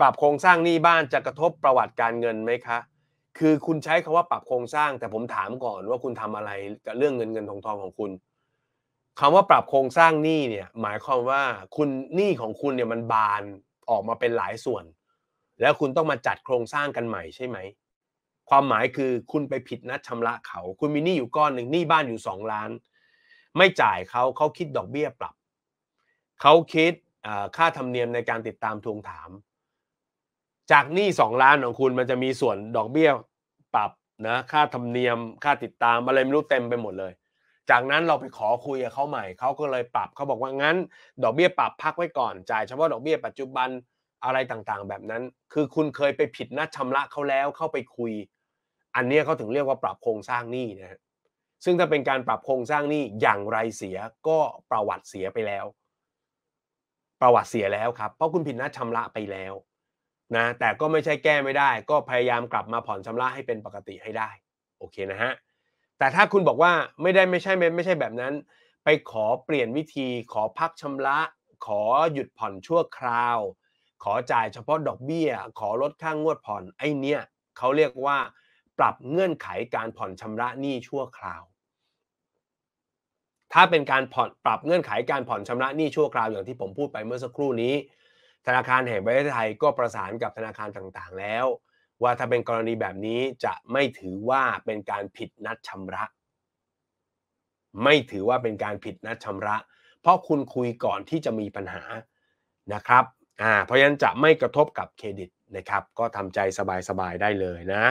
ปรับโครงสร้างหนี้บ้านจะกระทบประวัติการเงินไหมคะ คือคุณใช้คำว่าปรับโครงสร้างแต่ผมถามก่อนว่าคุณทำอะไรกับเรื่องเงินเงินทองทองของคุณ คำว่าปรับโครงสร้างหนี้เนี่ยหมายความว่าคุณหนี้ของคุณเนี่ยมันบานออกมาเป็นหลายส่วน แล้วคุณต้องมาจัดโครงสร้างกันใหม่ใช่ไหม ความหมายคือคุณไปผิดนัดชำระเขาคุณมีหนี้อยู่ก้อนหนึ่งหนี้บ้านอยู่สองล้าน ไม่จ่ายเขาเขาคิดดอกเบี้ยปรับเขาคิดค่าธรรมเนียมในการติดตามทวงถามจากหนี้สองล้านของคุณมันจะมีส่วนดอกเบี้ยปรับนะค่าธรรมเนียมค่าติดตามอะไรไม่รู้เต็มไปหมดเลย จากนั้นเราไปขอคุยกับเขาใหม่เขาก็เลยปรับเขาบอกว่างั้นดอกเบี้ยปรับพักไว้ก่อนจ่ายเฉพาะดอกเบี้ย ปัจจุบันอะไรต่างๆ แบบนั้นคือคุณเคยไปผิดนัดชำระเขาแล้วเข้าไปคุย อันนี้เขาถึงเรียกว่าปรับโครงสร้างหนี้นะ ซึ่งถ้าเป็นการปรับโครงสร้างหนี้อย่างไรเสียก็ประวัติเสียไปแล้ว ประวัติเสียแล้วครับเพราะคุณผิดนัดชำระไปแล้วนะแต่ก็ไม่ใช่แก้ไม่ได้ ก็พยายามกลับมาผ่อนชำระให้เป็นปกติให้ได้โอเคนะฮะแต่ถ้าคุณบอกว่าไม่ได้ไม่ใช่ไม่ไม่ใช่แบบนั้น ไปขอเปลี่ยนวิธีขอพักชำระ ขอหยุดผ่อนชั่วคราว ขอจ่ายเฉพาะดอกเบี้ยขอลดค่างงวดผ่อนไอ้เนี่ยเขาเรียกว่า ปรับเงื่อนไขการผ่อนชำระหนี้ชั่วคราว ถ้าเป็นการผ่อนปรับเงื่อนไขการผ่อนชำระหนี้ชั่วคราวอย่างที่ผมพูดไปเมื่อสักครู่นี้ธนาคารแห่งประเทศไทยก็ประสานกับธนาคารต่างๆแล้ว ว่าถ้าเป็นกรณีแบบนี้จะไม่ถือว่าเป็นการผิดนัดชำระ ไม่ถือว่าเป็นการผิดนัดชำระ เพราะคุณคุยก่อนที่จะมีปัญหานะครับอ่าเพราะฉะนั้นจะไม่กระทบกับเครดิตนะครับ ก็ทำใจสบายๆ ได้เลยนะ